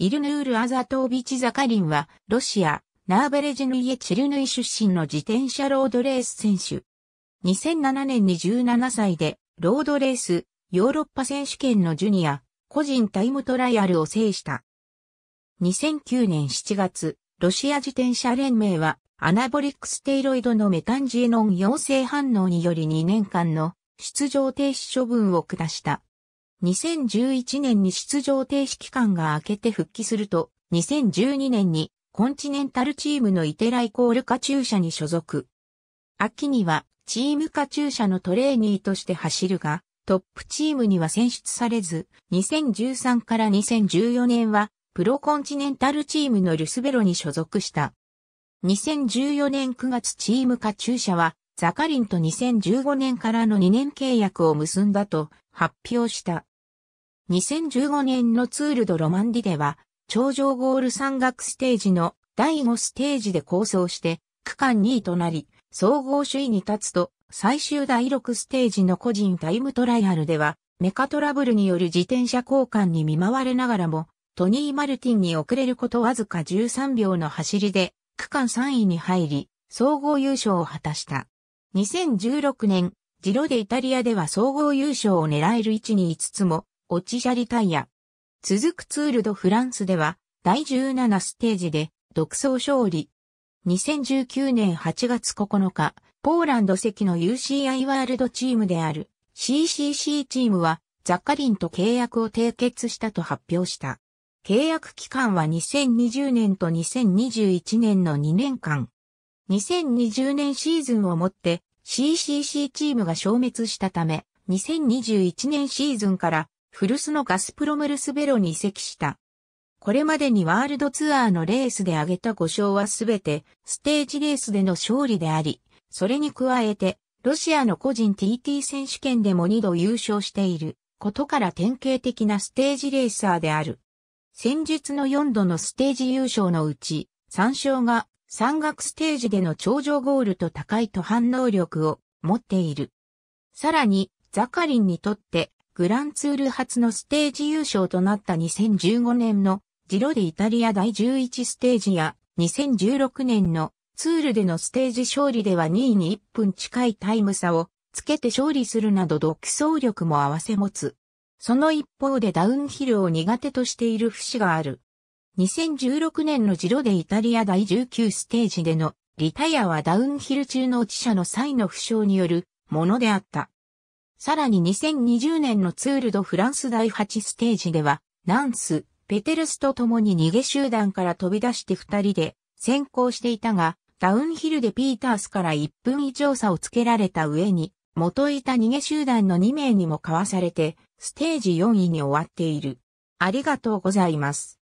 イルヌール・アザトービチ・ザカリンは、ロシア、ナーベレジヌイエ・チルヌイ出身の自転車ロードレース選手。2007年に17歳で、ロードレース、ヨーロッパ選手権のジュニア、個人タイムトライアルを制した。2009年7月、ロシア自転車連盟は、アナボリックステイロイドのメタンジエノン陽性反応により2年間の出場停止処分を下した。2011年に出場停止期間が明けて復帰すると、2012年にコンチネンタルチームのイテライコールカチューシャに所属。秋にはチームカチューシャのトレーニーとして走るが、トップチームには選出されず、2013から2014年はプロコンチネンタルチームのルスベロに所属した。2014年9月チームカチューシャはザカリンと2015年からの2年契約を結んだと発表した。2015年のツールドロマンディでは、頂上ゴール山岳ステージの第5ステージで構想して、区間2位となり、総合首位に立つと、最終第6ステージの個人タイムトライアルでは、メカトラブルによる自転車交換に見舞われながらも、トニー・マルティンに遅れることわずか13秒の走りで、区間3位に入り、総合優勝を果たした。2016年、ジロでイタリアでは総合優勝を狙える位置に5つも、落ちャリタイア。続くツールドフランスでは、第17ステージで、独走勝利。2019年8月9日、ポーランド籍の UCI ワールドチームである CCC チームは、ザカリンと契約を締結したと発表した。契約期間は2020年と2021年の2年間。2020年シーズンをもって CCC チームが消滅したため、2021年シーズンから古巣のガスプロムルスベロに移籍した。これまでにワールドツアーのレースで挙げた5勝はすべてステージレースでの勝利であり、それに加えてロシアの個人 TT 選手権でも2度優勝していることから典型的なステージレーサーである。先日の4度のステージ優勝のうち3勝が山岳ステージでの頂上ゴールと高い途半能力を持っている。さらにザカリンにとってグランツール初のステージ優勝となった2015年のジロデイタリア第11ステージや2016年のツールでのステージ勝利では2位に1分近いタイム差をつけて勝利するなど独走力も合わせ持つ。その一方でダウンヒルを苦手としている節がある。2016年のジロでイタリア第19ステージでのリタイアはダウンヒル中の落ち者の際の負傷によるものであった。さらに2020年のツールドフランス第8ステージでは、ナンス、ペテルスと共に逃げ集団から飛び出して2人で先行していたが、ダウンヒルでピータースから1分以上差をつけられた上に、元いた逃げ集団の2名にもかわされて、ステージ4位に終わっている。ありがとうございます。